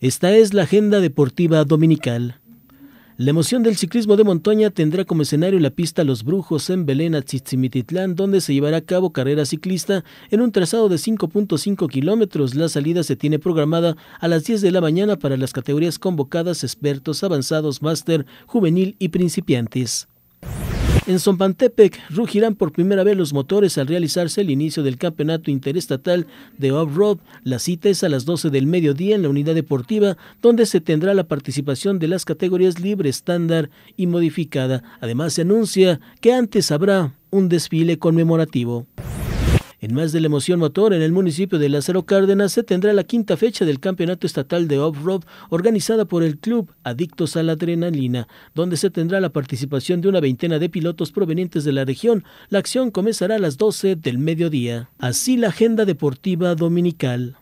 Esta es la agenda deportiva dominical. La emoción del ciclismo de montaña tendrá como escenario la pista Los Brujos en Belén, Atzitzimititlán, donde se llevará a cabo carrera ciclista en un trazado de 5.5 kilómetros. La salida se tiene programada a las 10 de la mañana para las categorías convocadas expertos, avanzados, máster, juvenil y principiantes. En Zompantepec rugirán por primera vez los motores al realizarse el inicio del Campeonato Interestatal de Off-Road. La cita es a las 12 del mediodía en la unidad deportiva, donde se tendrá la participación de las categorías libre, estándar y modificada. Además, se anuncia que antes habrá un desfile conmemorativo. En más de la emoción motor, en el municipio de Lázaro Cárdenas se tendrá la quinta fecha del Campeonato Estatal de Off-Road organizada por el club Adictos a la Adrenalina, donde se tendrá la participación de una veintena de pilotos provenientes de la región. La acción comenzará a las 12 del mediodía. Así la agenda deportiva dominical.